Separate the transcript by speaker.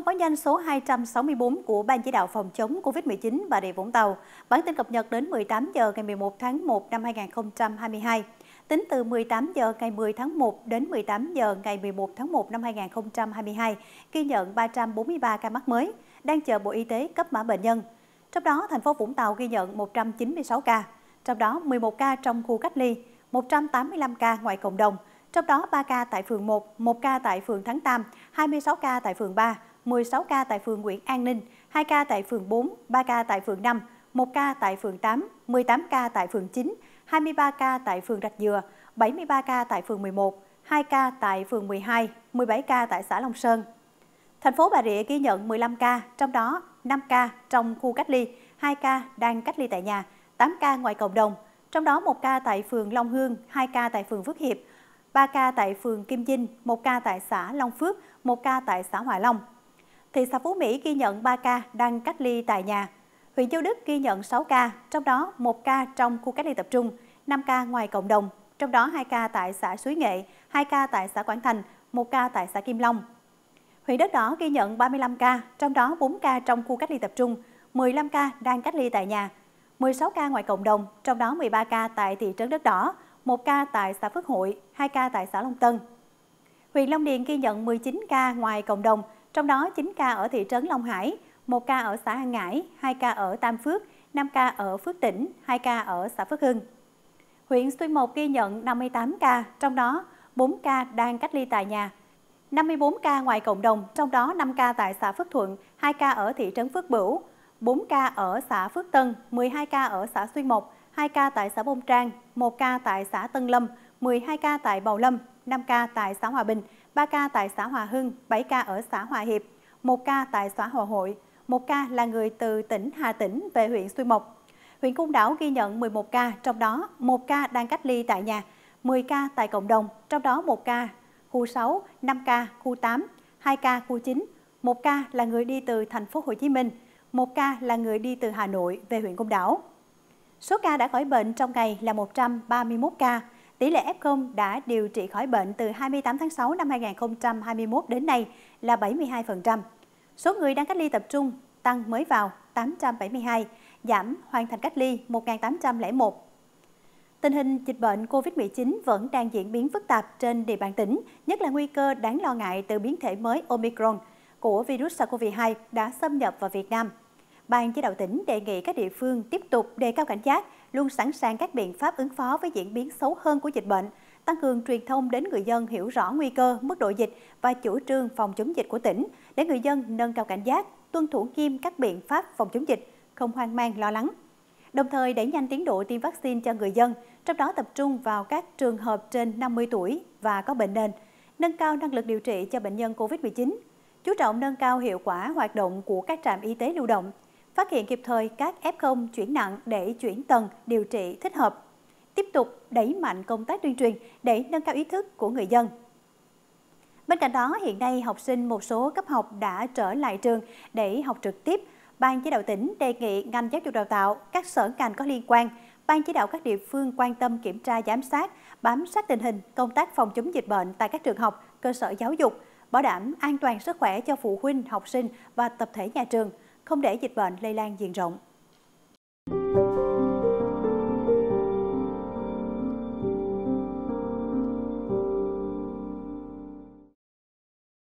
Speaker 1: thông báo nhanh số 264 của Ban chỉ đạo phòng chống COVID-19 Bà Rịa Vũng Tàu. Bản tin cập nhật đến 18 giờ ngày 11 tháng 1 năm 2022. Tính từ 18 giờ ngày 10 tháng 1 đến 18 giờ ngày 11 tháng 1 năm 2022, ghi nhận 343 ca mắc mới, đang chờ Bộ Y tế cấp mã bệnh nhân. Trong đó, thành phố Vũng Tàu ghi nhận 196 ca, trong đó 11 ca trong khu cách ly, 185 ca ngoài cộng đồng, trong đó 3 ca tại phường 1, 1 ca tại phường Thắng Tam, 26 ca tại phường 3, 16 ca tại phường Nguyễn An Ninh, 2 ca tại phường 4, 3 ca tại phường 5, 1 ca tại phường 8, 18 ca tại phường 9, 23 ca tại phường Rạch Dừa, 73 ca tại phường 11, 2 ca tại phường 12, 17 ca tại xã Long Sơn. Thành phố Bà Rịa ghi nhận 15 ca, trong đó 5 ca trong khu cách ly, 2 ca đang cách ly tại nhà, 8 ca ngoài cộng đồng, trong đó 1 ca tại phường Long Hương, 2 ca tại phường Phước Hiệp, 3 ca tại phường Kim Dinh, 1 ca tại xã Long Phước, 1 ca tại xã Hòa Long thị xã Phú Mỹ ghi nhận 3 ca đang cách ly tại nhà. Huyện Châu Đức ghi nhận 6 ca, trong đó 1 ca trong khu cách ly tập trung, 5 ca ngoài cộng đồng, trong đó 2 ca tại xã Suối Nghệ, 2 ca tại xã Quảng Thành, 1 ca tại xã Kim Long. Huyện Đất Đỏ ghi nhận 35 ca, trong đó 4 ca trong khu cách ly tập trung, 15 ca đang cách ly tại nhà, 16 ca ngoài cộng đồng, trong đó 13 ca tại thị trấn Đất Đỏ, 1 ca tại xã Phước Hội, 2 ca tại xã Long Tân. Huyện Long Điền ghi nhận 19 ca ngoài cộng đồng, trong đó 9 ca ở thị trấn Long Hải, 1 ca ở xã An Ngãi, 2 ca ở Tam Phước, 5 ca ở Phước Tỉnh, 2 ca ở xã Phước Hưng. Huyện Xuyên Mộc ghi nhận 58 ca, trong đó 4 ca đang cách ly tại nhà, 54 ca ngoài cộng đồng, trong đó 5 ca tại xã Phước Thuận, 2 ca ở thị trấn Phước Bửu, 4 ca ở xã Phước Tân, 12 ca ở xã Xuyên Mộc, 2 ca tại xã Bông Trang, 1 ca tại xã Tân Lâm, 12 ca tại Bầu Lâm, 5 ca tại xã Hòa Bình, 3 ca tại xã Hòa Hưng, 7 ca ở xã Hòa Hiệp, 1 ca tại xã Hòa Hội, 1 ca là người từ tỉnh Hà Tĩnh về huyện Xuyên Mộc. Huyện Côn Đảo ghi nhận 11 ca, trong đó 1 ca đang cách ly tại nhà, 10 ca tại cộng đồng, trong đó 1 ca khu 6, 5 ca khu 8, 2 ca khu 9, 1 ca là người đi từ thành phố Hồ Chí Minh, 1 ca là người đi từ Hà Nội về huyện Côn Đảo. Số ca đã khỏi bệnh trong ngày là 131 ca, tỷ lệ F0 đã điều trị khỏi bệnh từ 28 tháng 6 năm 2021 đến nay là 72%. Số người đang cách ly tập trung tăng mới vào 872, giảm hoàn thành cách ly 1.801. Tình hình dịch bệnh COVID-19 vẫn đang diễn biến phức tạp trên địa bàn tỉnh, nhất là nguy cơ đáng lo ngại từ biến thể mới Omicron của virus SARS-CoV-2 đã xâm nhập vào Việt Nam. Ban chỉ đạo tỉnh đề nghị các địa phương tiếp tục đề cao cảnh giác, luôn sẵn sàng các biện pháp ứng phó với diễn biến xấu hơn của dịch bệnh, tăng cường truyền thông đến người dân hiểu rõ nguy cơ, mức độ dịch và chủ trương phòng chống dịch của tỉnh để người dân nâng cao cảnh giác, tuân thủ nghiêm các biện pháp phòng chống dịch, không hoang mang lo lắng. Đồng thời đẩy nhanh tiến độ tiêm vaccine cho người dân, trong đó tập trung vào các trường hợp trên 50 tuổi và có bệnh nền, nâng cao năng lực điều trị cho bệnh nhân COVID-19, chú trọng nâng cao hiệu quả hoạt động của các trạm y tế lưu động, phát hiện kịp thời các F0 chuyển nặng để chuyển tầng, điều trị thích hợp. Tiếp tục đẩy mạnh công tác tuyên truyền để nâng cao ý thức của người dân. Bên cạnh đó, hiện nay học sinh một số cấp học đã trở lại trường để học trực tiếp. Ban chỉ đạo tỉnh đề nghị ngành giáo dục đào tạo, các sở ngành có liên quan, ban chỉ đạo các địa phương quan tâm kiểm tra giám sát, bám sát tình hình công tác phòng chống dịch bệnh tại các trường học, cơ sở giáo dục, bảo đảm an toàn sức khỏe cho phụ huynh, học sinh và tập thể nhà trường – không để dịch bệnh lây lan diện rộng.